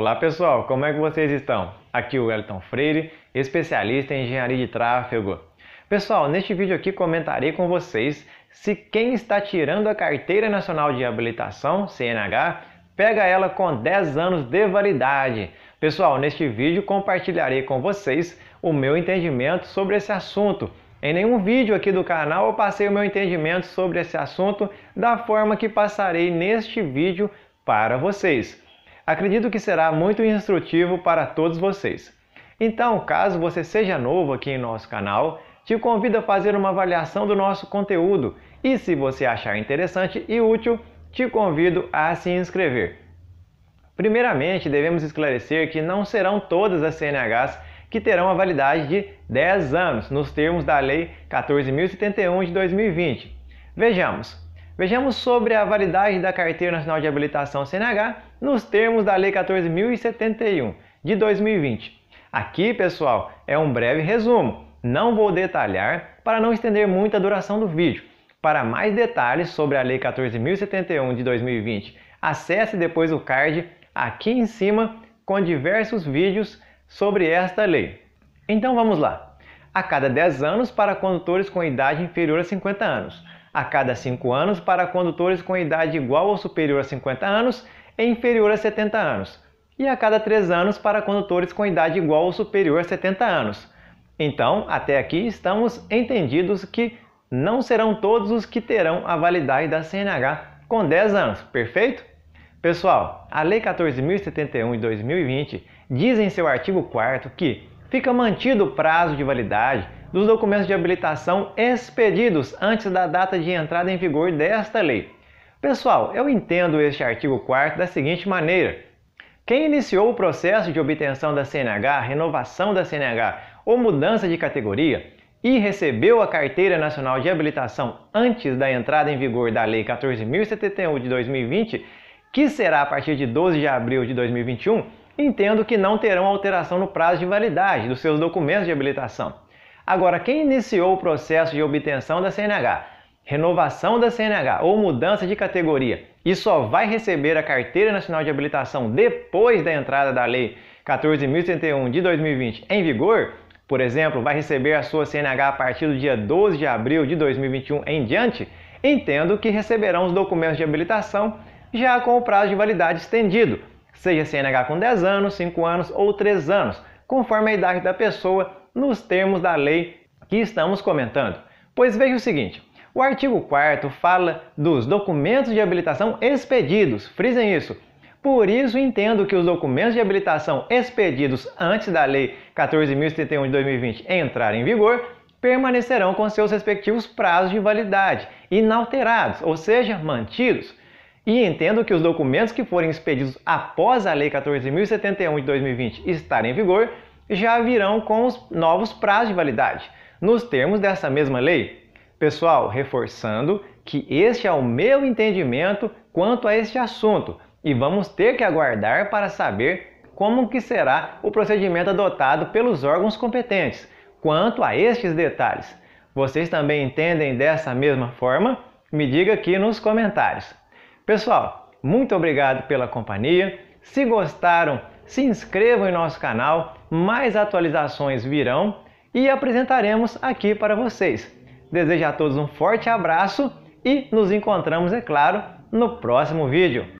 Olá pessoal, como é que vocês estão? Aqui é o Elton Freire, especialista em engenharia de tráfego. Pessoal, neste vídeo aqui comentarei com vocês se quem está tirando a Carteira Nacional de Habilitação, CNH, pega ela com 10 anos de validade. Pessoal, neste vídeo compartilharei com vocês o meu entendimento sobre esse assunto. Em nenhum vídeo aqui do canal eu passei o meu entendimento sobre esse assunto da forma que passarei neste vídeo para vocês. Acredito que será muito instrutivo para todos vocês. Então, caso você seja novo aqui em nosso canal, te convido a fazer uma avaliação do nosso conteúdo e, se você achar interessante e útil, te convido a se inscrever. Primeiramente, devemos esclarecer que não serão todas as CNHs que terão a validade de 10 anos, nos termos da Lei 14.071 de 2020. Vejamos. Vejamos sobre a validade da Carteira Nacional de Habilitação CNH nos termos da Lei 14.071 de 2020. Aqui, pessoal, é um breve resumo. Não vou detalhar para não estender muito a duração do vídeo. Para mais detalhes sobre a Lei 14.071 de 2020, acesse depois o card aqui em cima com diversos vídeos sobre esta lei. Então vamos lá. A cada 10 anos para condutores com idade inferior a 50 anos, a cada 5 anos para condutores com idade igual ou superior a 50 anos é inferior a 70 anos, e a cada 3 anos para condutores com idade igual ou superior a 70 anos. Então, até aqui estamos entendidos que não serão todos os que terão a validade da CNH com 10 anos, perfeito? Pessoal, a Lei 14.071 de 2020 diz em seu artigo 4 que fica mantido o prazo de validade dos documentos de habilitação expedidos antes da data de entrada em vigor desta lei. Pessoal, eu entendo este artigo 4 da seguinte maneira. Quem iniciou o processo de obtenção da CNH, renovação da CNH ou mudança de categoria e recebeu a Carteira Nacional de Habilitação antes da entrada em vigor da Lei 14.071 de 2020, que será a partir de 12 de abril de 2021, entendo que não terão alteração no prazo de validade dos seus documentos de habilitação. Agora, quem iniciou o processo de obtenção da CNH, renovação da CNH ou mudança de categoria e só vai receber a Carteira Nacional de Habilitação depois da entrada da Lei 14.031 de 2020 em vigor, por exemplo, vai receber a sua CNH a partir do dia 12 de abril de 2021 em diante, entendo que receberão os documentos de habilitação já com o prazo de validade estendido, seja CNH com 10 anos, 5 anos ou 3 anos, conforme a idade da pessoa, nos termos da lei que estamos comentando. Pois veja o seguinte: o artigo 4 fala dos documentos de habilitação expedidos, frisem isso. Por isso, entendo que os documentos de habilitação expedidos antes da Lei 14.071 de 2020 entrar em vigor permanecerão com seus respectivos prazos de validade, inalterados, ou seja, mantidos. E entendo que os documentos que forem expedidos após a Lei 14.071 de 2020 estarem em vigor já virão com os novos prazos de validade, nos termos dessa mesma lei. Pessoal, reforçando que este é o meu entendimento quanto a este assunto e vamos ter que aguardar para saber como que será o procedimento adotado pelos órgãos competentes quanto a estes detalhes. Vocês também entendem dessa mesma forma? Me diga aqui nos comentários. Pessoal, muito obrigado pela companhia. Se gostaram, se inscrevam em nosso canal, mais atualizações virão e apresentaremos aqui para vocês. Desejo a todos um forte abraço e nos encontramos, é claro, no próximo vídeo.